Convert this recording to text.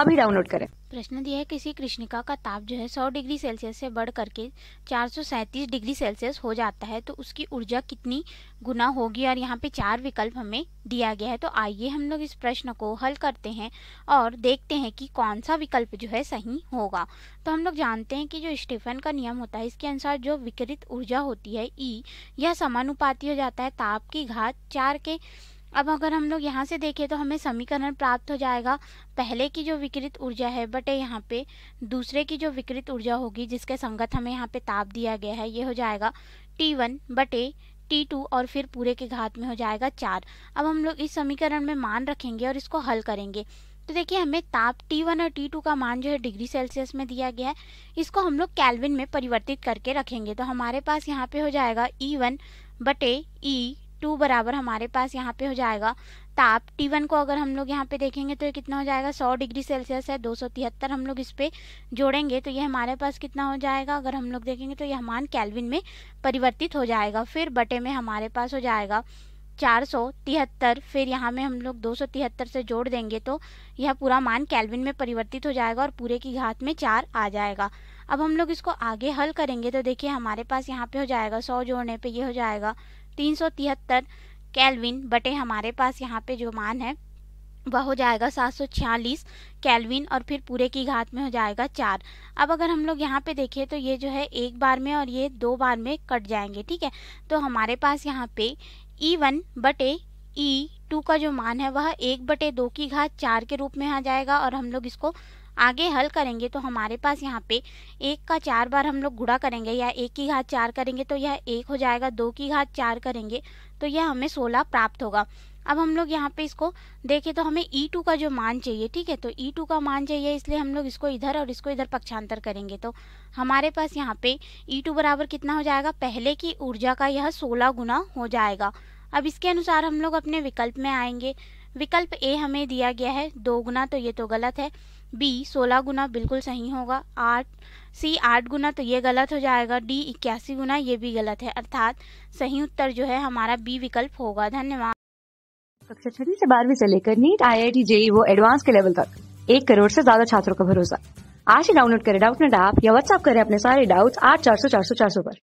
अभी डाउनलोड करें प्रश्न दिया है किसी कृष्णिका का ताप जो है 100 डिग्री सेल्सियस से बढ़ करके चार डिग्री सेल्सियस हो जाता है तो उसकी ऊर्जा कितनी गुना होगी और यहाँ पे चार विकल्प हमें दिया गया है तो आइए हम लोग इस प्रश्न को हल करते हैं और देखते हैं कि कौन सा विकल्प जो है सही होगा तो हम लोग जानते हैं कि जो स्टीफन का नियम होता है इसके अनुसार जो विकृत ऊर्जा होती है ई यह समानुपाती हो जाता है ताप की घात चार के अब अगर हम लोग यहाँ से देखें तो हमें समीकरण प्राप्त हो जाएगा पहले की जो विकृत ऊर्जा है बटे यहाँ पे दूसरे की जो विकृत ऊर्जा होगी जिसके संगत हमें यहाँ पे ताप दिया गया है ये हो जाएगा टी वन बटे टी टू और फिर पूरे के घात में हो जाएगा चार अब हम लोग इस समीकरण में मान रखेंगे और इसको हल करेंगे तो देखिए हमें ताप T1 और T2 का मान जो है डिग्री सेल्सियस में दिया गया है इसको हम लोग कैलविन में परिवर्तित करके रखेंगे तो हमारे पास यहाँ पे हो जाएगा E1 बटे E टू बराबर हमारे पास यहाँ पे हो जाएगा ताप टी वन को अगर हम लोग यहाँ पे देखेंगे तो ये कितना हो जाएगा सौ डिग्री सेल्सियस है दो सौ तिहत्तर हम लोग इस पर जोड़ेंगे तो ये हमारे पास कितना हो जाएगा अगर हम लोग देखेंगे तो ये हमान कैलविन में परिवर्तित हो जाएगा फिर बटे में हमारे पास हो जाएगा चार सौ तिहत्तर फिर यहाँ में हम लोग दो सौ तिहत्तर से जोड़ देंगे तो यह पूरा मान कैलविन में परिवर्तित हो जाएगा और पूरे की घात में चार आ जाएगा अब हम लोग इसको आगे हल करेंगे तो देखिए हमारे पास यहाँ पे हो जाएगा सौ जोड़ने पे ये हो जाएगा तीन सौ तिहत्तर कैलविन बटे हमारे पास यहाँ पे जो मान है वह हो जाएगा सात सौ छियालीस कैलविन और फिर पूरे की घात में हो जाएगा चार अब अगर हम लोग यहाँ पे देखें तो ये जो है एक बार में और ये दो बार में कट जाएंगे ठीक है तो हमारे पास यहाँ पे ई e वन बटे ई e टू का जो मान है वह एक बटे दो की घात चार के रूप में आ जाएगा और हम लोग इसको आगे हल करेंगे तो हमारे पास यहाँ पे एक का चार बार हम लोग गुड़ा करेंगे या एक की घात चार करेंगे तो यह एक हो जाएगा दो की घात चार करेंगे तो यह हमें सोलह प्राप्त होगा अब हम लोग यहाँ पे इसको देखें तो हमें ई e टू का जो मान चाहिए ठीक है तो ई e टू का मान चाहिए इसलिए हम लोग इसको इधर और इसको इधर पक्षांतर करेंगे तो हमारे पास यहाँ पे ई e टू बराबर कितना हो जाएगा पहले की ऊर्जा का यह सोलह गुना हो जाएगा अब इसके अनुसार हम लोग अपने विकल्प में आएंगे विकल्प ए हमें दिया गया है दो गुना तो ये तो गलत है बी सोलह गुना बिल्कुल सही होगा आठ सी आठ गुना तो ये गलत हो जाएगा डी इक्यासी गुना ये भी गलत है अर्थात सही उत्तर जो है हमारा बी विकल्प होगा धन्यवाद कक्षा छठी से बारहवीं से लेकर NEET I I T JEE वो एडवांस के लेवल तक एक करोड़ से ज्यादा छात्रों का भरोसा आज ही डाउनलोड करें डाउट नेट ऐप या व्हाट्सअप करें अपने सारे डाउट्स आठ चार सौ चार सौ चार सौ पर